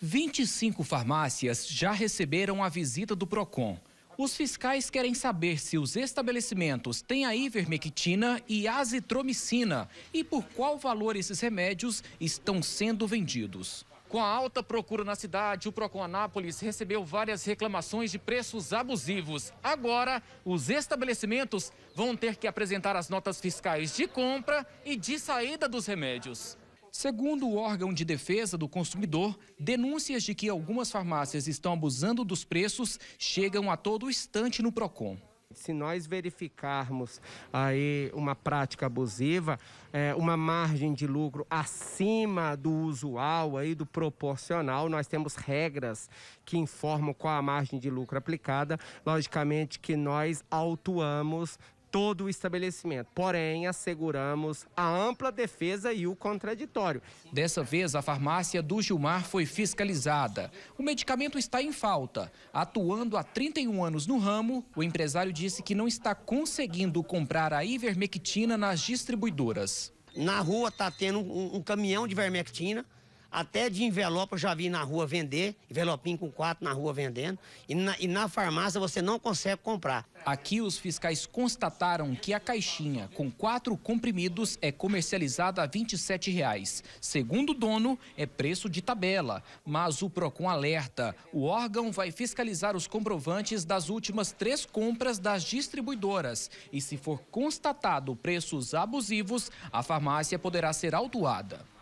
25 farmácias já receberam a visita do PROCON. Os fiscais querem saber se os estabelecimentos têm a ivermectina e azitromicina e por qual valor esses remédios estão sendo vendidos. Com a alta procura na cidade, o Procon Anápolis recebeu várias reclamações de preços abusivos. Agora, os estabelecimentos vão ter que apresentar as notas fiscais de compra e de saída dos remédios. Segundo o órgão de defesa do consumidor, denúncias de que algumas farmácias estão abusando dos preços chegam a todo instante no PROCON. Se nós verificarmos aí uma prática abusiva, é, uma margem de lucro acima do usual, aí do proporcional, nós temos regras que informam qual a margem de lucro aplicada. Logicamente que nós autuamos todo o estabelecimento. Porém, asseguramos a ampla defesa e o contraditório. Dessa vez, a farmácia do Gilmar foi fiscalizada. O medicamento está em falta. Atuando há 31 anos no ramo, o empresário disse que não está conseguindo comprar a ivermectina nas distribuidoras. Na rua está tendo um, um caminhão de ivermectina até de envelope eu já vi na rua vender, envelopinho com quatro na rua vendendo, e na, e na farmácia você não consegue comprar. Aqui os fiscais constataram que a caixinha com quatro comprimidos é comercializada a R$ 27,00. Segundo o dono, é preço de tabela, mas o PROCON alerta, o órgão vai fiscalizar os comprovantes das últimas três compras das distribuidoras e se for constatado preços abusivos, a farmácia poderá ser autuada.